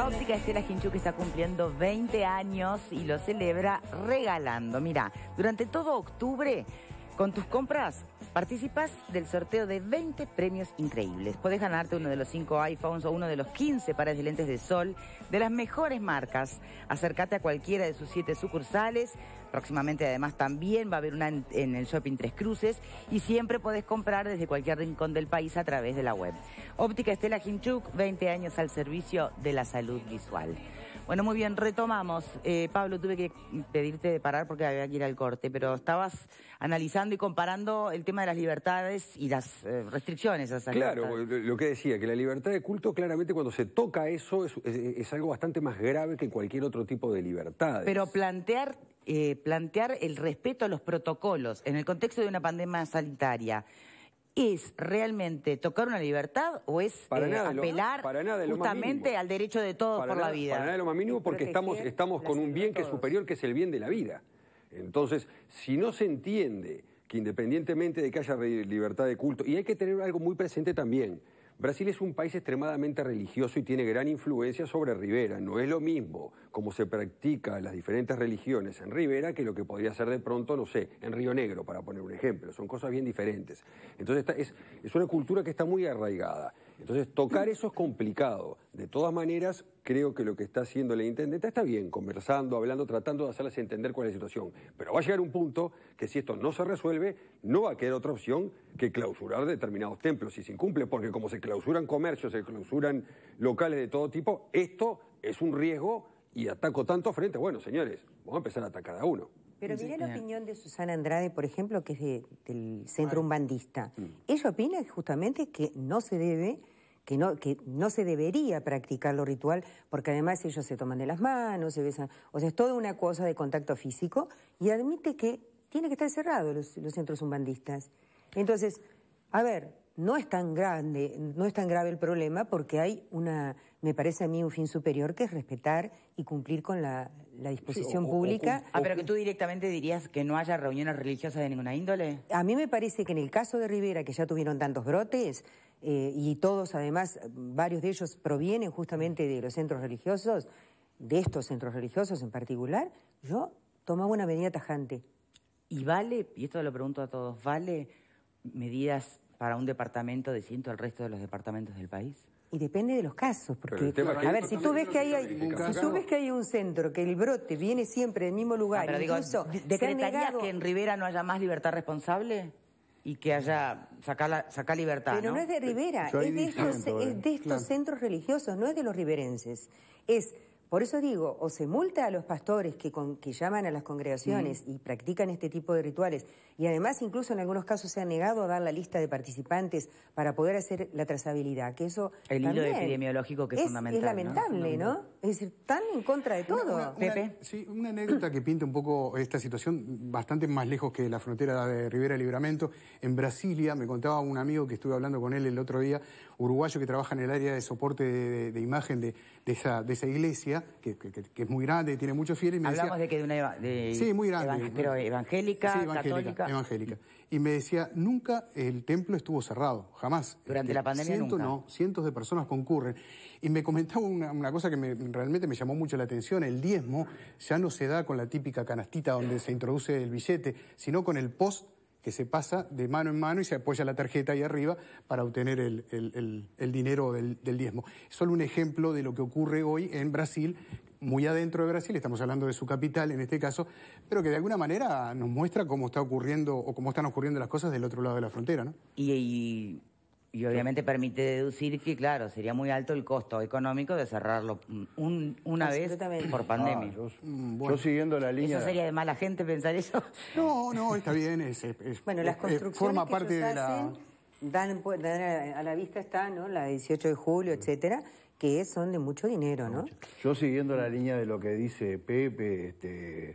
La óptica Estela que está cumpliendo 20 años y lo celebra regalando. Mira, durante todo octubre con tus compras participas del sorteo de 20 premios increíbles. Puedes ganarte uno de los 5 iPhones o uno de los 15 pares de lentes de sol de las mejores marcas. Acércate a cualquiera de sus 7 sucursales. Próximamente además también va a haber una en, el Shopping Tres Cruces y siempre podés comprar desde cualquier rincón del país a través de la web. Óptica Estela Hinchuk, 20 años al servicio de la salud visual. Bueno, muy bien, retomamos. Eh, Pablo, tuve que pedirte de parar porque había que ir al corte, pero estabas analizando y comparando el tema de las libertades y las eh, restricciones a esas Claro, lo que decía, que la libertad de culto claramente cuando se toca eso es, algo bastante más grave que cualquier otro tipo de libertad. Pero plantear, eh, plantear el respeto a los protocolos en el contexto de una pandemia sanitaria, es realmente tocar una libertad o es eh, apelar justamente al derecho de todos por la vida? Para nada de lo más mínimo porque estamos, estamos con un bien que es superior, que es el bien de la vida. Entonces, si no se entiende que independientemente de que haya libertad de culto, y hay que tener algo muy presente también, Brasil es un país extremadamente religioso y tiene gran influencia sobre Rivera. No es lo mismo como se practica las diferentes religiones en Rivera que lo que podría ser de pronto, no sé, en Río Negro, para poner un ejemplo. Son cosas bien diferentes. Entonces es una cultura que está muy arraigada. Entonces, tocar eso es complicado. De todas maneras, creo que lo que está haciendo la intendente está bien, conversando, hablando, tratando de hacerles entender cuál es la situación. Pero va a llegar un punto que si esto no se resuelve, no va a quedar otra opción que clausurar determinados templos si se incumple, porque como se clausuran comercios, se clausuran locales de todo tipo, esto es un riesgo y ataco tanto frente. Bueno, señores, vamos a empezar a atacar a uno. Pero mirá la eh. opinión de Susana Andrade, por ejemplo, que es del Centro Umbandista. Mm. Ella opina justamente que no se debe, que no, que no se debería practicar lo ritual, porque además ellos se toman de las manos, se besan. O sea, es toda una cosa de contacto físico y admite que tiene que estar cerrado los, los centros umbandistas. Entonces, a ver, no es tan grande, no es tan grave el problema porque hay una, me parece a mí, un fin superior que es respetar y cumplir con la, la disposición pública. ah, pero que tú directamente dirías que no haya reuniones religiosas de ninguna índole. A mí me parece que en el caso de Rivera, que ya tuvieron tantos brotes, eh, y todos además, varios de ellos provienen justamente de los centros religiosos, de estos centros religiosos en particular, yo tomaba una medida tajante. ¿Y vale, y esto lo pregunto a todos, vale medidas para un departamento ...de ciento al resto de los departamentos del país? Y depende de los casos, porque a ver, si tú ves que hay, que hay un centro que el brote viene siempre del mismo lugar, ah, incluso de, que en Rivera no haya más libertad responsable y que haya saca, saca libertad. Pero ¿no? es de Rivera, eh, es de, estos, es de estos centros religiosos, no es de los riverenses, es por eso digo, o se multa a los pastores que, llaman a las congregaciones y practican este tipo de rituales, y además incluso en algunos casos se ha negado a dar la lista de participantes para poder hacer la trazabilidad, que eso... El epidemiológico que es, fundamental. Es lamentable, ¿no? Es decir, tan en contra de todo. Pepe. Sí, una anécdota que pinta un poco esta situación bastante más lejos que la frontera de Rivera Libramento. En Brasilia, me contaba un amigo que estuve hablando con él el otro día, uruguayo que trabaja en el área de soporte de, imagen de esa iglesia, que, es muy grande, tiene muchos fieles. me Hablamos de que de una... sí, muy grande. pero evangélica, evangélica, católica. Evangélica. Y me decía, nunca el templo estuvo cerrado, jamás. Durante este, la pandemia cientos, No, cientos de personas concurren. Y me comentaba una, cosa que realmente me llamó mucho la atención, el diezmo ya no se da con la típica canastita donde se introduce el billete, sino con el post que se pasa de mano en mano y se apoya la tarjeta ahí arriba para obtener el, dinero del, del, diezmo. Solo un ejemplo de lo que ocurre hoy en Brasil, muy adentro de Brasil, estamos hablando de su capital en este caso, pero que de alguna manera nos muestra cómo está ocurriendo o cómo están ocurriendo las cosas del otro lado de la frontera. ¿no? y y obviamente permite deducir que, claro, sería muy alto el costo económico de cerrarlo una vez por pandemia. Ah, yo, mm, siguiendo la línea... ¿Eso sería de mala gente pensar eso? No, no, está bien. bueno, las construcciones que parte a la vista está, ¿no? La 18 de julio, etcétera, que son de mucho dinero, ¿no? Yo siguiendo la línea de lo que dice Pepe, este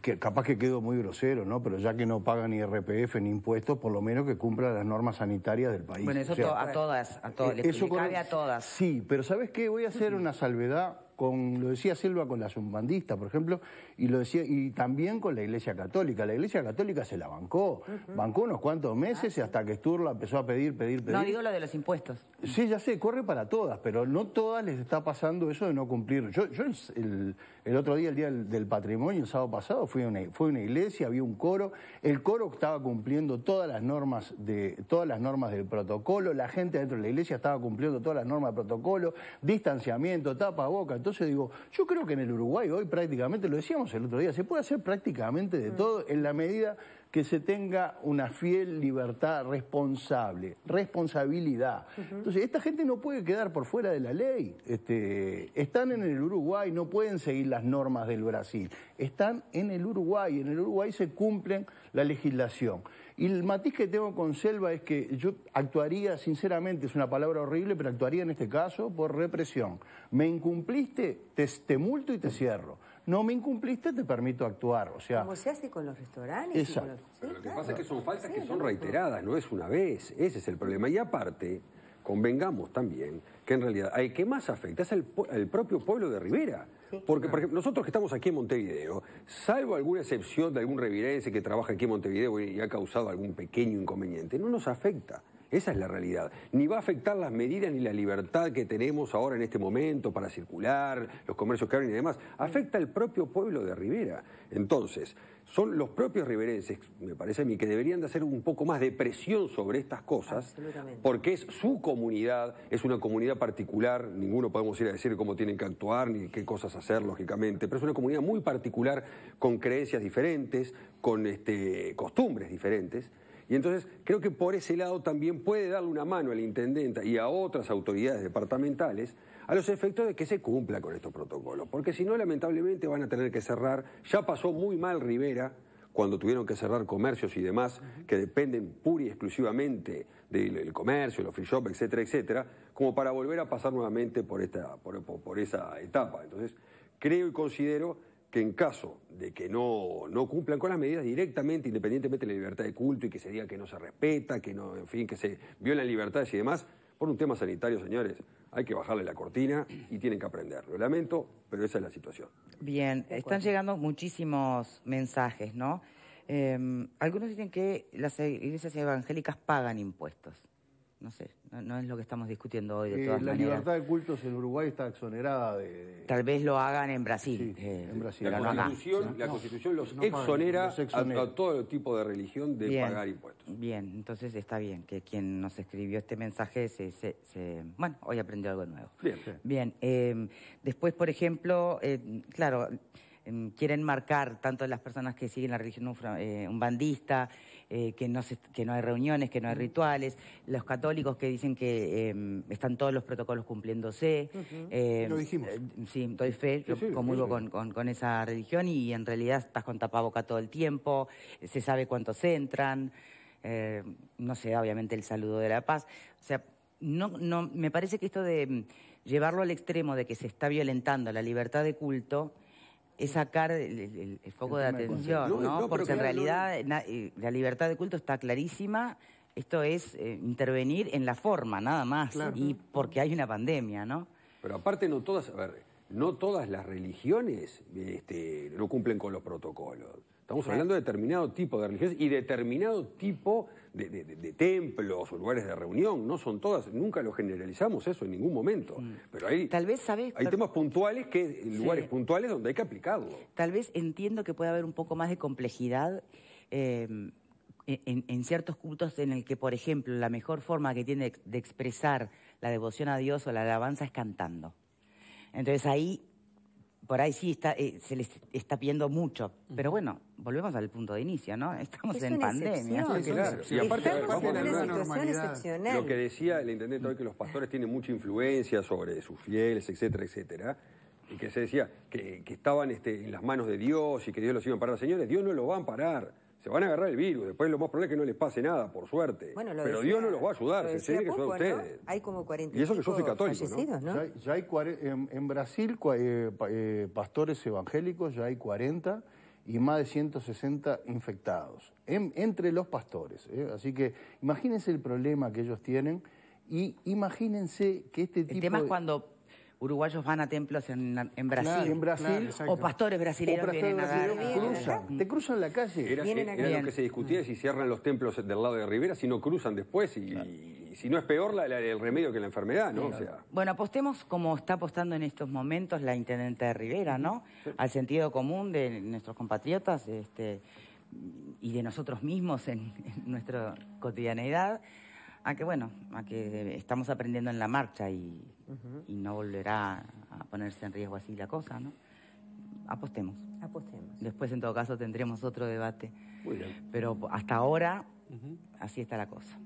que capaz que quedo muy grosero, ¿no? Pero ya que no paga ni RPF ni impuestos, por lo menos que cumpla las normas sanitarias del país. Bueno, eso a todas, a todas, eh, a todas. Sí, pero ¿sabes qué? Voy a hacer una salvedad lo decía Silva, con la zumbandista, por ejemplo, y lo decía, y también con la Iglesia Católica. La Iglesia Católica se la bancó, bancó unos cuantos meses y ah, hasta que Sturla empezó a pedir, pedir, pedir. No, digo lo de los impuestos. Sí, ya sé, corre para todas, pero no todas les está pasando eso de no cumplir. Yo, yo el, otro día, el día del, patrimonio, el sábado pasado, fui a una, iglesia, había un coro, el coro estaba cumpliendo todas las normas de, todas las normas del protocolo, la gente dentro de la iglesia estaba cumpliendo todas las normas del protocolo, distanciamiento, boca, entonces entonces digo, yo creo que en el Uruguay hoy prácticamente, lo decíamos el otro día, se puede hacer prácticamente de mm. todo en la medida que se tenga una fiel libertad responsable, responsabilidad. Entonces, esta gente no puede quedar por fuera de la ley. Este, están en el Uruguay, no pueden seguir las normas del Brasil. Están en el Uruguay, en el Uruguay se cumplen la legislación. Y el matiz que tengo con Selva es que yo actuaría, sinceramente, es una palabra horrible, pero actuaría en este caso por represión. Me incumpliste, te, multo y te cierro. No me incumpliste, te permito actuar. O sea, Como se hace con los restaurantes. pero lo que pasa es que son faltas que son reiteradas, no es una vez. Ese es el problema. Y aparte, convengamos también que en realidad hay que más afecta es el, propio pueblo de Rivera. Porque, nosotros que estamos aquí en Montevideo, salvo alguna excepción de algún revirense que trabaja aquí en Montevideo y ha causado algún pequeño inconveniente, no nos afecta. Esa es la realidad. Ni va a afectar las medidas ni la libertad que tenemos ahora en este momento para circular, los comercios que abren y demás. Afecta al propio pueblo de Rivera. Entonces, son los propios riverenses, me parece a mí, que deberían de hacer un poco más de presión sobre estas cosas, porque es su comunidad, es una comunidad particular, ninguno podemos ir a decir cómo tienen que actuar ni qué cosas hacer, lógicamente, pero es una comunidad muy particular, con creencias diferentes, con este, costumbres diferentes. Y entonces creo que por ese lado también puede darle una mano al intendente y a otras autoridades departamentales a los efectos de que se cumpla con estos protocolos. Porque si no, lamentablemente van a tener que cerrar. Ya pasó muy mal Rivera cuando tuvieron que cerrar comercios y demás que dependen pura y exclusivamente del comercio, los free shops, etcétera, etcétera, como para volver a pasar nuevamente por, esta, por esa etapa. Entonces, creo y considero que en caso de que no, no cumplan con las medidas directamente, independientemente de la libertad de culto y que se diga que no se respeta, que no, en fin, que se violan libertades y demás, por un tema sanitario, señores, hay que bajarle la cortina y tienen que aprender. Lo lamento, pero esa es la situación. Bien, están llegando muchísimos mensajes, ¿no? Em, algunos dicen que las iglesias evangélicas pagan impuestos no es lo que estamos discutiendo hoy. De eh, la libertad de cultos en Uruguay está exonerada de... Tal vez lo hagan en Brasil. Eh, en Brasil. La, constitución, los exonera, A, todo tipo de religión de pagar impuestos. Bien, entonces está bien que quien nos escribió este mensaje se... bueno, hoy aprendió algo nuevo. Bien. Bien, eh, después, por ejemplo, claro quieren marcar tanto las personas que siguen la religión un eh, bandista, eh, que, no hay reuniones, que no hay rituales, los católicos que dicen que em, están todos los protocolos cumpliéndose. Eh, lo dijimos. sí, doy fe, yo con, esa religión y en realidad estás con tapaboca todo el tiempo, se sabe cuántos entran, no se da obviamente el saludo de la paz. O sea, no, no, me parece que esto de mm, llevarlo al extremo de que se está violentando la libertad de culto, es sacar el, foco de atención, ¿no? Porque en realidad eh, eh, la libertad de culto está clarísima esto es eh, intervenir en la forma, nada más, y porque hay una pandemia, ¿no? Pero aparte no todas, a ver, no todas las religiones este, no cumplen con los protocolos. Estamos hablando de determinado tipo de religiones y determinado tipo de, templos o lugares de reunión. No son todas, nunca lo generalizamos eso en ningún momento. Mm. Pero hay, Tal vez hay temas puntuales, que, eh, lugares puntuales donde hay que aplicarlo. Tal vez entiendo que puede haber un poco más de complejidad. Em, e, en, en, ciertos cultos en el que, por ejemplo, la mejor forma que tiene de expresar la devoción a Dios o la alabanza es cantando. Entonces ahí, por ahí sí está, eh, se les está pidiendo mucho. Pero bueno, volvemos al punto de inicio, ¿no? Estamos en pandemia. Sí, aparte, en una excepcional. Lo que decía el intendente hoy, que los pastores tienen mucha influencia sobre sus fieles, etcétera, etcétera y que se decía que, estaban este, en las manos de Dios y que Dios los iba a parar, Señores, Dios no lo va a amparar se van a agarrar el virus. Después lo más probable es que no les pase nada, por suerte. Pero Dios no los va a ayudar, se tiene que ayudar ustedes. Hay como 40 Y eso que yo soy católico, ¿no? en, Brasil, eh, eh, pastores evangélicos, ya hay 40 y más de 160 infectados, entre los pastores. ¿eh? Así que imagínense el problema que ellos tienen y imagínense que este tipo uruguayos van a templos en, Brasil. en Brasil o pastores brasileños vienen Te cruzan la calle. Era, lo que se discutía si cierran los templos del lado de Rivera, si no cruzan después y, si no es peor el remedio que la enfermedad, ¿no? sea... Bueno, apostemos como está apostando en estos momentos la intendente de Rivera, ¿no? Al sentido común de nuestros compatriotas este, y de nosotros mismos en, en nuestra cotidianeidad. A que, bueno, a que estamos aprendiendo en la marcha y y no volverá a ponerse en riesgo así la cosa, ¿no? Apostemos. Apostemos. Después, en todo caso, tendremos otro debate. Pero hasta ahora, así está la cosa.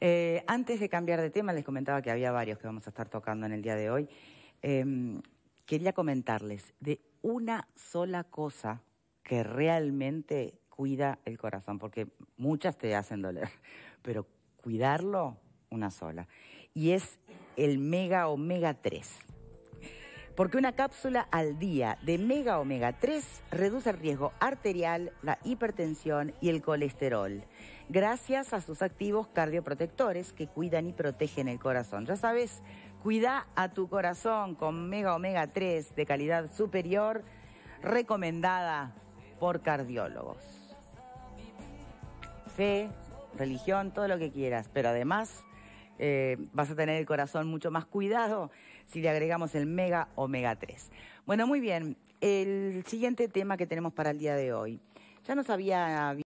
Eh, antes de cambiar de tema, les comentaba que había varios que vamos a estar tocando en el día de hoy. Em, quería comentarles de una sola cosa que realmente cuida el corazón, porque muchas te hacen doler, pero cuidarlo, una sola y es el mega omega 3. Porque una cápsula al día de mega omega 3 reduce el riesgo arterial, la hipertensión y el colesterol, gracias a sus activos cardioprotectores que cuidan y protegen el corazón. Ya sabes, cuida a tu corazón con mega omega 3 de calidad superior, recomendada por cardiólogos. Fe, religión, todo lo que quieras, pero además eh, vas a tener el corazón mucho más cuidado si le agregamos el mega omega 3. Bueno, muy bien. El siguiente tema que tenemos para el día de hoy. Ya nos había